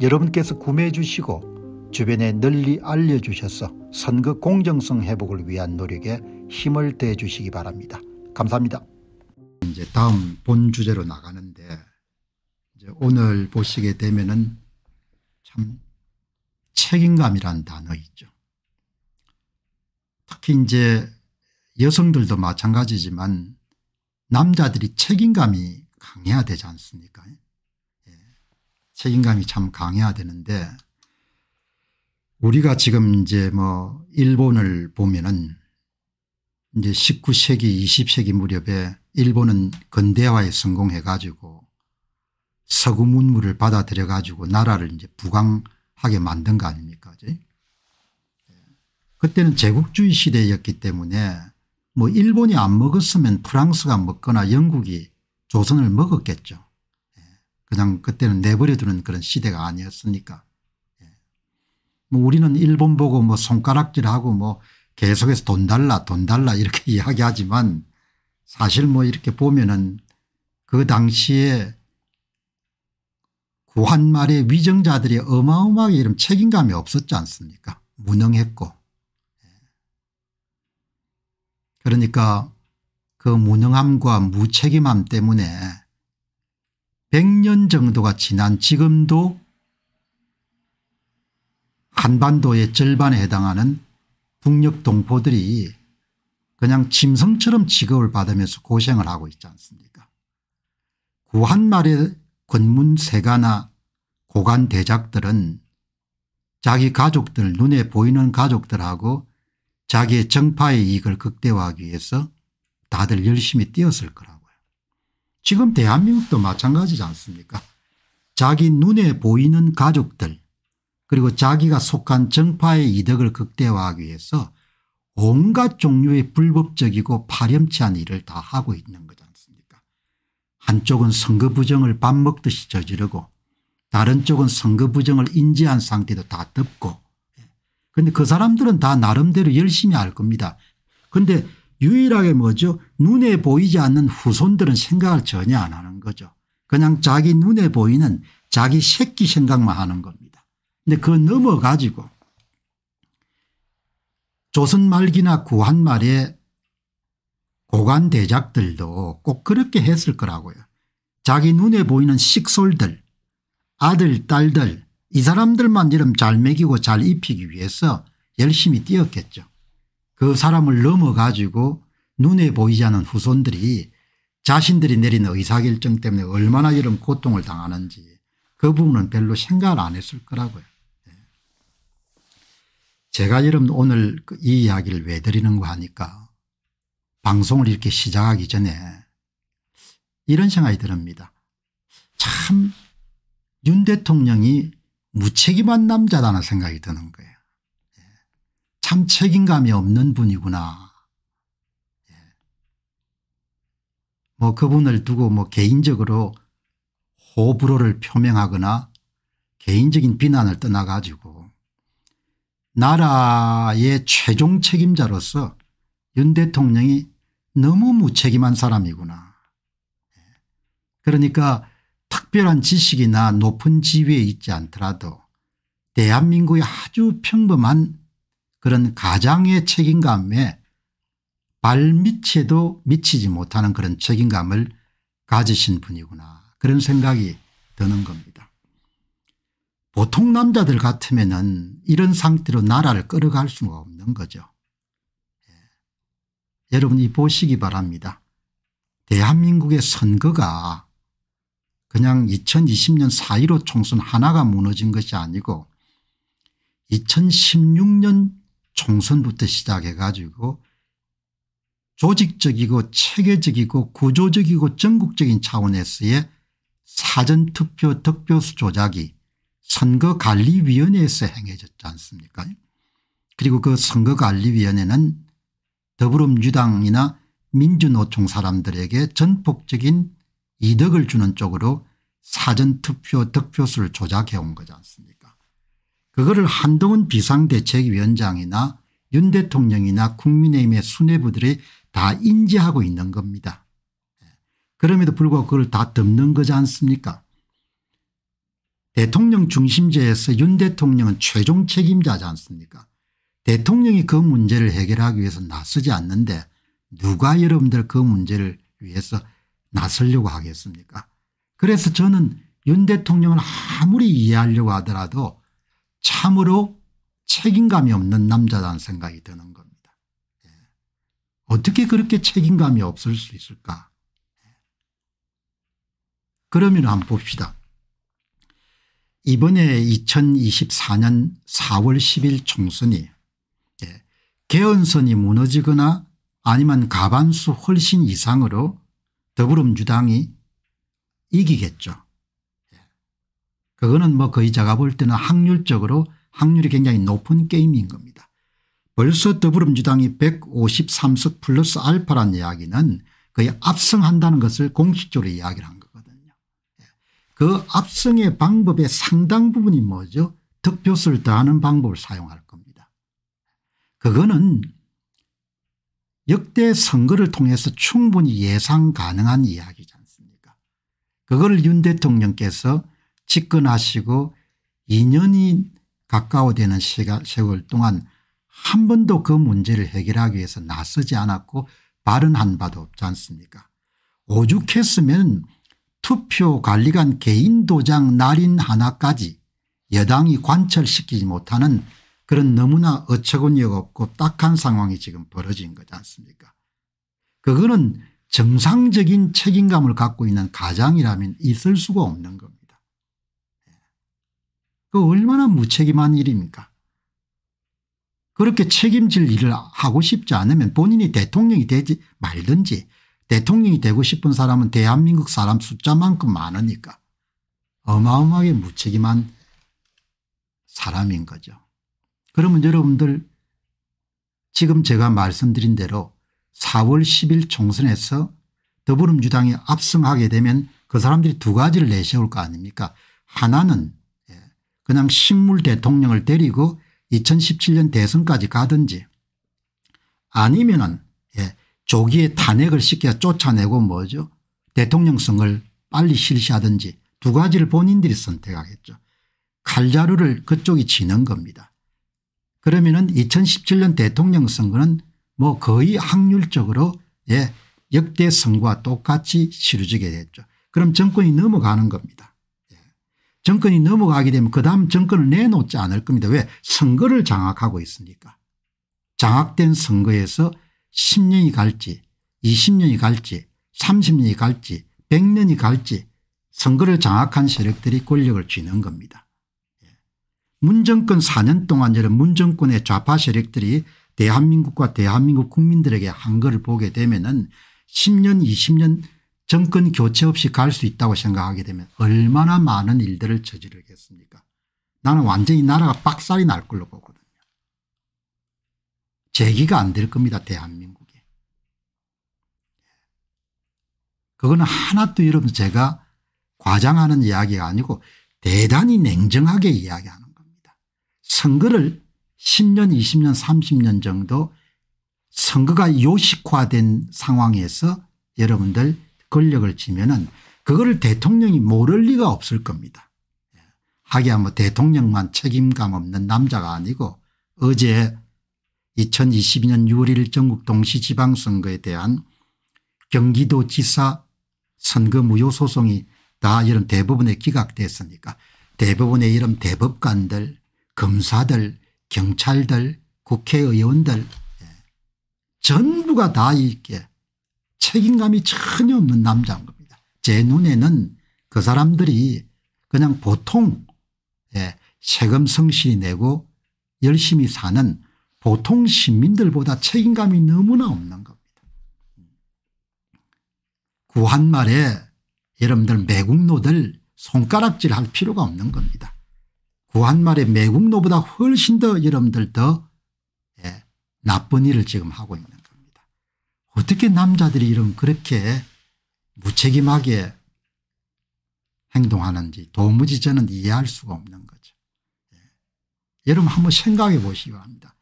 여러분께서 구매해 주시고 주변에 널리 알려주셔서 선거 공정성 회복을 위한 노력에 힘을 대 주시기 바랍니다. 감사합니다. 이제 다음 본 주제로 나가는데 오늘 보시게 되면참 책임감이란 단어 있죠. 특히 이제 여성들도 마찬가지지만 남자들이 책임감이 강해야 되지 않습니까? 책임감이 참 강해야 되는데 우리가 지금 이제 뭐 일본을 보면은 이제 19세기 20세기 무렵에 일본은 근대화에 성공해 가지고 서구 문물을 받아들여 가지고 나라를 이제 부강하게 만든 거 아닙니까 그때는 제국주의 시대였기 때문에 뭐 일본이 안 먹었으면 프랑스가 먹거나 영국이 조선을 먹었겠죠. 그냥 그때는 내버려두는 그런 시대가 아니었으니까. 예. 뭐 우리는 일본 보고 뭐 손가락질하고 뭐 계속해서 돈 달라 돈 달라 이렇게 이야기하지만 사실 뭐 이렇게 보면은 그 당시에 구한말의 위정자들이 어마어마하게 이런 책임감이 없었지 않습니까 무능했고 예. 그러니까 그 무능함과 무책임함 때문에 100년 정도가 지난 지금도 한반도의 절반에 해당하는 북녘 동포들이 그냥 짐승처럼 직업을 받으면서 고생을 하고 있지 않습니까 구한 말의 권문 세가나 고관 대작들은 자기 가족들 눈에 보이는 가족들하고 자기의 정파의 이익을 극대화하기 위해서 다들 열심히 뛰었을 거라고 지금 대한민국도 마찬가지지 않습니까 자기 눈에 보이는 가족들 그리고 자기가 속한 정파의 이득을 극대화하기 위해서 온갖 종류의 불법적이고 파렴치한 일을 다 하고 있는 거지 않습니까 한쪽은 선거 부정을 밥 먹듯이 저지르고 다른 쪽은 선거 부정을 인지한 상태도 다 덮고 그런데 예. 그 사람들은 다 나름대로 열심히 할 겁니다. 그런데 유일하게 뭐죠 눈에 보이지 않는 후손들은 생각을 전혀 안 하는 거죠. 그냥 자기 눈에 보이는 자기 새끼 생각만 하는 겁니다. 근데 그 넘어 가지고 조선 말기나 구한 말에 고관 대작들도 꼭 그렇게 했을 거라고요. 자기 눈에 보이는 식솔들 아들 딸들 이 사람들만 이름 잘 먹이고 잘 입히기 위해서 열심히 뛰었겠죠. 그 사람을 넘어가지고 눈에 보이지 않은 후손들이 자신들이 내린 의사결정 때문에 얼마나 이런 고통을 당하는지 그 부분은 별로 생각을 안 했을 거라고요. 네. 제가 여러분 오늘 그 이 이야기를 왜 드리는가 하니까 방송을 이렇게 시작하기 전에 이런 생각이 듭니다. 참 윤 대통령이 무책임한 남자다는 생각이 드는 거예요. 참 책임감이 없는 분이구나. 예. 뭐 그분을 두고 뭐 개인적으로 호불호를 표명하거나 개인적인 비난을 떠나가지고 나라의 최종 책임자로서 윤 대통령이 너무 무책임한 사람이구나. 예. 그러니까 특별한 지식이나 높은 지위에 있지 않더라도 대한민국의 아주 평범한 그런 가장의 책임감에 발밑에도 미치지 못하는 그런 책임감을 가지신 분이구나 그런 생각이 드는 겁니다. 보통 남자들 같으면 은 이런 상태로 나라를 끌어갈 수가 없는 거죠. 예. 여러분이 보시기 바랍니다. 대한민국의 선거가 그냥 2020년 4.15 총선 하나가 무너진 것이 아니고 2016년 총선부터 시작해 가지고 조직적이고 체계적이고 구조적이고 전국적인 차원에서의 사전투표 득표수 조작이 선거관리위원회에서 행해졌지 않습니까 그리고 그 선거관리위원회는 더불어민주당이나 민주노총 사람들에게 전폭적인 이득을 주는 쪽으로 사전투표 득표수를 조작해 온 거지 않습니까 그거를 한동훈 비상대책위원장이나 윤 대통령이나 국민의힘의 수뇌부들이 다 인지하고 있는 겁니다. 그럼에도 불구하고 그걸 다 덮는 거지 않습니까 대통령 중심제에서 윤 대통령은 최종 책임자지 않습니까 대통령이 그 문제를 해결하기 위해서 나서지 않는데 누가 여러분들 그 문제를 위해서 나서려고 하겠습니까 그래서 저는 윤 대통령을 아무리 이해하려고 하더라도 참으로 책임감이 없는 남자라는 생각이 드는 겁니다. 예. 어떻게 그렇게 책임감이 없을 수 있을까? 예. 그러면 한번 봅시다. 이번에 2024년 4월 10일 총선이 예, 개헌선이 무너지거나 아니면 가반수 훨씬 이상으로 더불어민주당이 이기겠죠. 그거는 뭐 거의 제가 볼 때는 확률적으로 확률이 굉장히 높은 게임인 겁니다. 벌써 더불어민주당이 153석 플러스 알파란 이야기는 거의 압승한다는 것을 공식적으로 이야기를 한 거거든요. 예. 그 압승의 방법의 상당 부분이 뭐죠 득표수를 더하는 방법을 사용할 겁니다. 그거는 역대 선거를 통해서 충분히 예상 가능한 이야기지 않습니까 그걸 윤 대통령께서 집권하시고 2년이 가까워 되는 시가, 세월 동안 한 번도 그 문제를 해결하기 위해서 나서지 않았고 발언한 바도 없지 않습니까 오죽했으면 투표관리관 개인 도장 날인 하나까지 여당이 관철시키지 못하는 그런 너무나 어처구니가 없고 딱한 상황이 지금 벌어진 거지 않습니까 그거는 정상적인 책임감을 갖고 있는 가장이라면 있을 수가 없는 겁니다. 그 얼마나 무책임한 일입니까? 그렇게 책임질 일을 하고 싶지 않으면 본인이 대통령이 되지 말든지 대통령이 되고 싶은 사람은 대한민국 사람 숫자만큼 많으니까 어마어마하게 무책임한 사람인 거죠. 그러면 여러분들 지금 제가 말씀드린 대로 4월 10일 총선에서 더불어민주당이 압승하게 되면 그 사람들이 두 가지를 내세울 거 아닙니까 하나는 그냥 식물 대통령을 데리고 2017년 대선까지 가든지 아니면 은 예, 조기에 탄핵을 시켜 쫓아내고 뭐죠 대통령성을 빨리 실시하든지 두 가지를 본인들이 선택하겠죠. 칼자루를 그쪽이 지는 겁니다. 그러면 은 2017년 대통령 선거는 뭐 거의 확률적으로 예, 역대 선거와 똑같이 치루지게 됐죠. 그럼 정권이 넘어가는 겁니다. 정권이 넘어가게 되면 그 다음 정권을 내놓지 않을 겁니다. 왜 선거를 장악하고 있으니까. 장악된 선거에서 10년이 갈지 20년이 갈지 30년이 갈지 100년이 갈지 선거를 장악한 세력들이 권력을 쥐는 겁니다. 예. 문정권 4년 동안 이런 문정권의 좌파 세력들이 대한민국과 대한민국 국민들에게 한 거를 보게 되면 은 10년 20년 정권 교체 없이 갈 수 있다고 생각하게 되면 얼마나 많은 일들을 저지르겠습니까 나는 완전히 나라가 빡살이 날 걸로 보거든요. 제기가 안 될 겁니다. 대한민국에. 그거는 하나도 여러분 제가 과장하는 이야기가 아니고 대단히 냉정하게 이야기하는 겁니다. 선거를 10년 20년 30년 정도 선거가 요식화된 상황에서 여러분들 권력을 쥐면은 그거를 대통령이 모를 리가 없을 겁니다. 예. 하기야 뭐 대통령만 책임감 없는 남자가 아니고 어제 2022년 6월 1일 전국 동시지방선거에 대한 경기도지사 선거 무효 소송이 다 이런 대부분에 기각됐으니까 대부분의 이런 대법관들 검사들 경찰들 국회의원들 예. 전부가 다있게 책임감이 전혀 없는 남자인 겁니다. 제 눈에는 그 사람들이 그냥 보통 예, 세금 성실히 내고 열심히 사는 보통 시민들보다 책임감이 너무나 없는 겁니다. 구한말에 여러분들 매국노들 손가락질 할 필요가 없는 겁니다. 구한말에 매국노보다 훨씬 더 여러분들 더 예, 나쁜 일을 지금 하고 있는 어떻게 남자들이 이런 그렇게 무책임하게 행동하는지 도무지 저는 이해할 수가 없는 거죠. 예. 여러분 한번 생각해 보시기 바랍니다.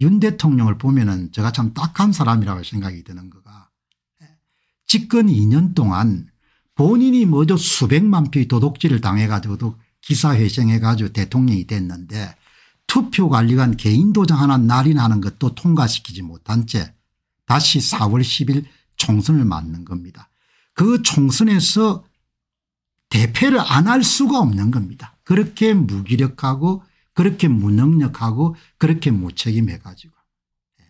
윤 대통령을 보면 은 제가 참 딱한 사람이라고 생각이 드는 거가 예. 집권 2년 동안 본인이 먼저 수백만 표 도둑질을 당해가지고도 기사회생해가지고 대통령이 됐는데 투표관리관 개인 도장 하나 날인하는 것도 통과시키지 못한 채 다시 4월 10일 총선을 맞는 겁니다. 그 총선에서 대패를 안 할 수가 없는 겁니다. 그렇게 무기력하고 그렇게 무능력하고 그렇게 무책임해 가지고 예.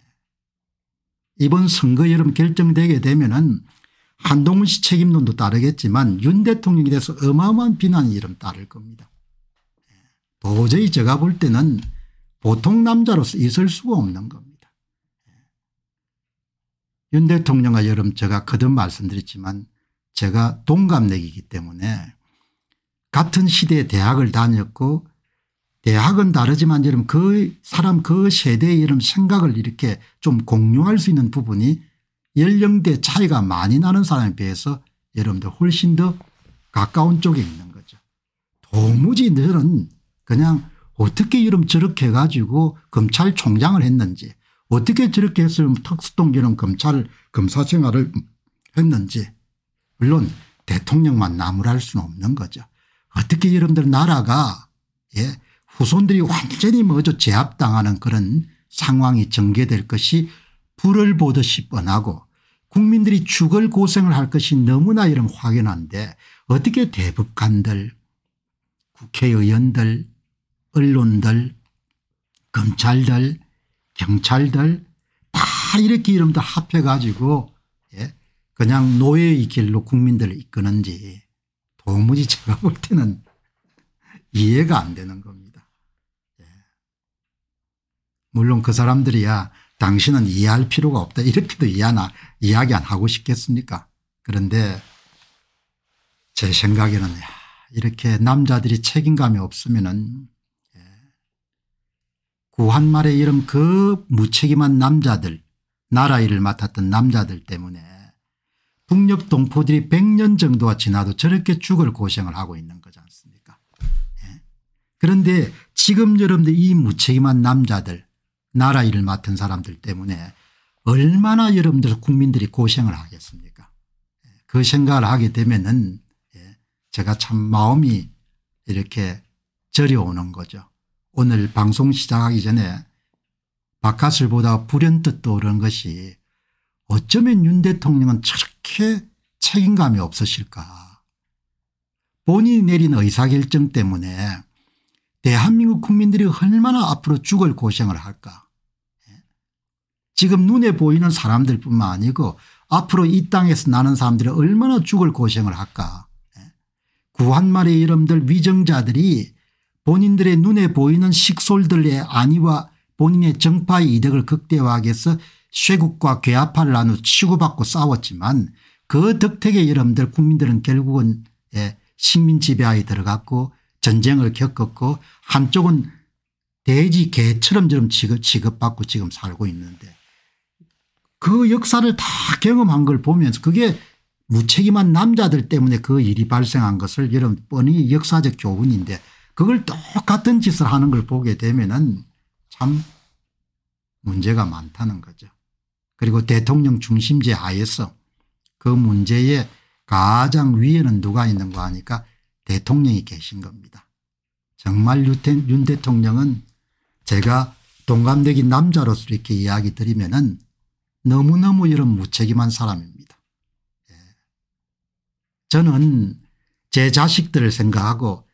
이번 선거 여름 결정되게 되면은 한동훈 씨 책임론도 따르겠지만 윤 대통령에 대해서 어마어마한 비난이 이름 따를 겁니다. 예. 도저히 제가 볼 때는 보통 남자로서 있을 수가 없는 겁니다. 윤 대통령과 여러분 제가 거듭 말씀드렸지만 제가 동갑내기이기 때문에 같은 시대에 대학을 다녔고 대학은 다르지만 여러분 그 사람 그 세대의 여러분 생각을 이렇게 좀 공유할 수 있는 부분이 연령대 차이가 많이 나는 사람에 비해서 여러분들 훨씬 더 가까운 쪽에 있는 거죠. 도무지 너는 그냥 어떻게 이름 저렇게 해가지고 검찰총장을 했는지 어떻게 저렇게 했으면 특수통계는 검찰 검사 생활을 했는지 물론 대통령만 나무랄 수는 없는 거죠. 어떻게 여러분들 나라가 예 후손들이 완전히 뭐죠 제압당하는 그런 상황이 전개될 것이 불을 보듯이 뻔하고 국민들이 죽을 고생을 할 것이 너무나 이런 확연한데 어떻게 대법관들 국회의원들 언론들 검찰들 경찰들 다 이렇게 이름도 합해가지고 예? 그냥 노예의 길로 국민들을 이끄는지 도무지 제가 볼 때는 이해가 안 되는 겁니다. 예. 물론 그 사람들이야 당신은 이해할 필요가 없다 이렇게도 이해나 이야기 안 하고 싶겠습니까 그런데 제 생각에는 야, 이렇게 남자들이 책임감이 없으면 구한말에 이름 그 무책임한 남자들 나라 일을 맡았던 남자들 때문에 북녘 동포들이 100년 정도가 지나도 저렇게 죽을 고생을 하고 있는 거지 않습니까 예. 그런데 지금 여러분들 이 무책임한 남자들 나라 일을 맡은 사람들 때문에 얼마나 여러분들 국민들이 고생을 하겠습니까 예. 그 생각을 하게 되면 은 예. 제가 참 마음이 이렇게 저려오는 거죠 오늘 방송 시작하기 전에 바깥을 보다 불현듯 떠오른 것이 어쩌면 윤 대통령은 저렇게 책임감이 없으실까 본인이 내린 의사결정 때문에 대한민국 국민들이 얼마나 앞으로 죽을 고생을 할까 지금 눈에 보이는 사람들 뿐만 아니고 앞으로 이 땅에서 나는 사람들이 얼마나 죽을 고생을 할까 구한 말의 이름들 위정자들이 본인들의 눈에 보이는 식솔들의 안위와 본인의 정파의 이득을 극대화하기 위해서 쇄국과 괴압파를 나누 치고받고 싸웠지만 그덕택에 여러분들 국민들은 결국은 예, 식민 지배하에 들어갔고 전쟁을 겪었고 한쪽은 돼지 개처럼 저럼 지급 받고 지금 살고 있는데 그 역사를 다 경험한 걸 보면서 그게 무책임한 남자들 때문에 그 일이 발생한 것을 여러분 뻔히 역사적 교훈인데 그걸 똑같은 짓을 하는 걸 보게 되면참 문제가 많다는 거죠. 그리고 대통령 중심제 하에서 그 문제의 가장 위에는 누가 있는가 하니까 대통령이 계신 겁니다. 정말 윤 대통령은 제가 동감되기 남자로서 이렇게 이야기 드리면은 너무너무 이런 무책임한 사람입니다. 예. 저는 제 자식들을 생각하고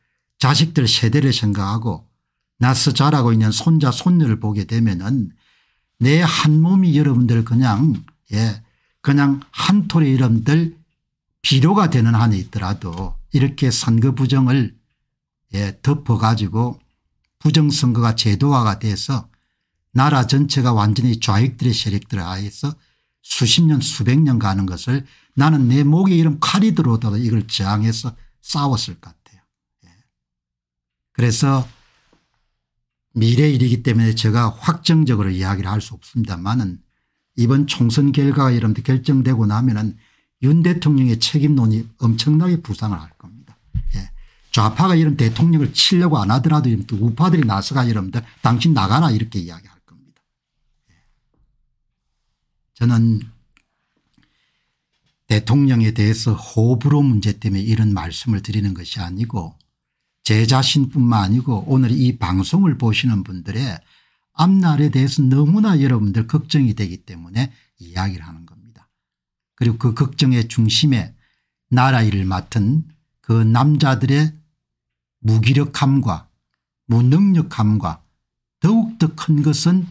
자식들 세대를 생각하고 나서 자라고 있는 손자 손녀를 보게 되면은 내 한 몸이 여러분들 그냥 예 그냥 한 톨의 여러분들 비료가 되는 한이 있더라도 이렇게 선거 부정을 예 덮어가지고 부정선거가 제도화가 돼서 나라 전체가 완전히 좌익들의 세력들 하에서 수십 년 수백 년 가는 것을 나는 내 목에 이름 칼이 들어오더라도 이걸 저항해서 싸웠을 것 같다. 그래서 미래 일이기 때문에 제가 확정적으로 이야기를 할 수 없습니다만은 이번 총선 결과가 여러분들 결정되고 나면은 윤 대통령의 책임론이 엄청나게 부상을 할 겁니다. 예. 좌파가 이런 대통령을 치려고 안 하더라도 여러분들 우파들이 나서가 여러분들 당신 나가라 이렇게 이야기할 겁니다. 예. 저는 대통령에 대해서 호불호 문제 때문에 이런 말씀을 드리는 것이 아니고 제 자신뿐만 아니고 오늘 이 방송을 보시는 분들의 앞날에 대해서 너무나 여러분들 걱정이 되기 때문에 이야기를 하는 겁니다. 그리고 그 걱정의 중심에 나라 일을 맡은 그 남자들의 무기력함과 무능력함과 더욱더 큰 것은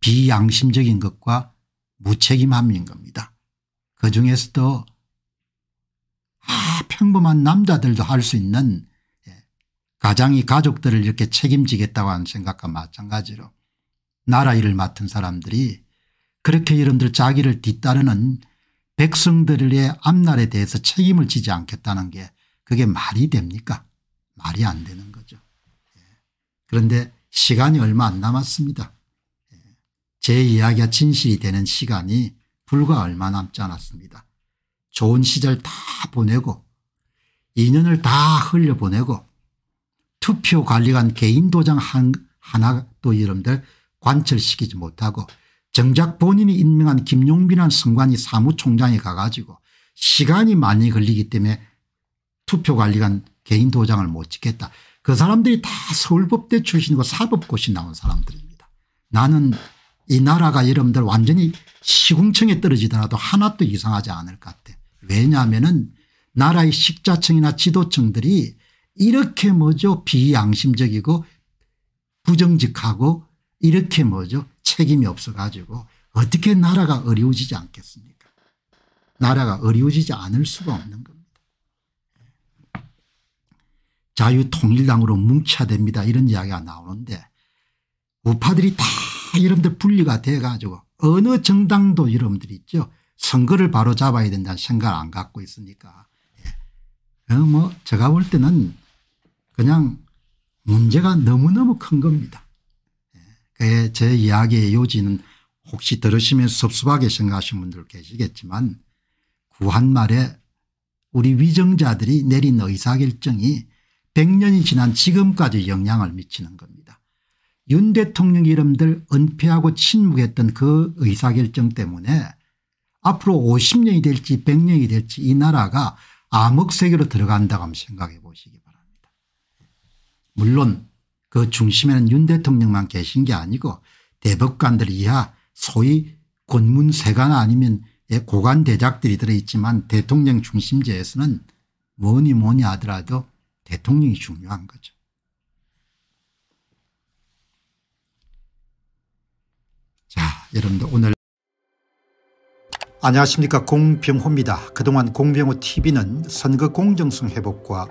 비양심적인 것과 무책임함인 겁니다. 그중에서도 아 평범한 남자들도 할 수 있는 가장이 가족들을 이렇게 책임지겠다고 하는 생각과 마찬가지로 나라 일을 맡은 사람들이 그렇게 이름들 자기를 뒤따르는 백성들의 앞날에 대해서 책임을 지지 않겠다는 게 그게 말이 됩니까 말이 안 되는 거죠. 예. 그런데 시간이 얼마 안 남았습니다. 예. 제 이야기가 진실이 되는 시간이 불과 얼마 남지 않았습니다. 좋은 시절 다 보내고 인연을 다 흘려보내고 투표 관리관 개인 도장 한, 하나도 여러분들 관철시키지 못하고 정작 본인이 임명한 김용빈한 선관위 사무총장에 가가지고 시간이 많이 걸리기 때문에 투표관리관 개인 도장을 못 찍겠다. 그 사람들이 다 서울법대 출신이고 사법고시 나온 사람들입니다. 나는 이 나라가 여러분들 완전히 시궁청에 떨어지더라도 하나도 이상하지 않을 것 같아. 왜냐하면 나라의 식자청이나지도청들이 이렇게 뭐죠 비양심적이고 부정직하고 이렇게 뭐죠 책임이 없어가지고 어떻게 나라가 어려워지지 않겠습니까 나라가 어려워지지 않을 수가 없는 겁니다. 자유통일당으로 뭉쳐됩니다 이런 이야기가 나오는데 우파들이 다 여러분들 분리가 돼가지고 어느 정당도 여러분들 있죠. 선거를 바로 잡아야 된다는 생각을 안 갖고 있으니까. 예. 어, 뭐 제가 볼 때는 그냥 문제가 너무너무 큰 겁니다. 예. 그의 제 이야기의 요지는 혹시 들으시면서 섭섭하게 생각하시는 분들 계시겠지만 구한말에 우리 위정자들이 내린 의사결정이 100년이 지난 지금까지 영향을 미치는 겁니다. 윤 대통령 이름들 은폐하고 침묵했던 그 의사결정 때문에 앞으로 50년이 될지 100년이 될지 이 나라가 암흑세계로 들어간다고 한번 생각해 보시기 바랍니다. 물론 그 중심에는 윤 대통령만 계신 게 아니고 대법관들 이하 소위 권문세관 아니면 예, 고관 대작들이 들어있지만 대통령 중심제에서는 뭐니 뭐니 하더라도 대통령이 중요한 거죠. 자 여러분들 오늘 안녕하십니까 공병호입니다. 그동안 공병호 tv는 선거 공정성 회복과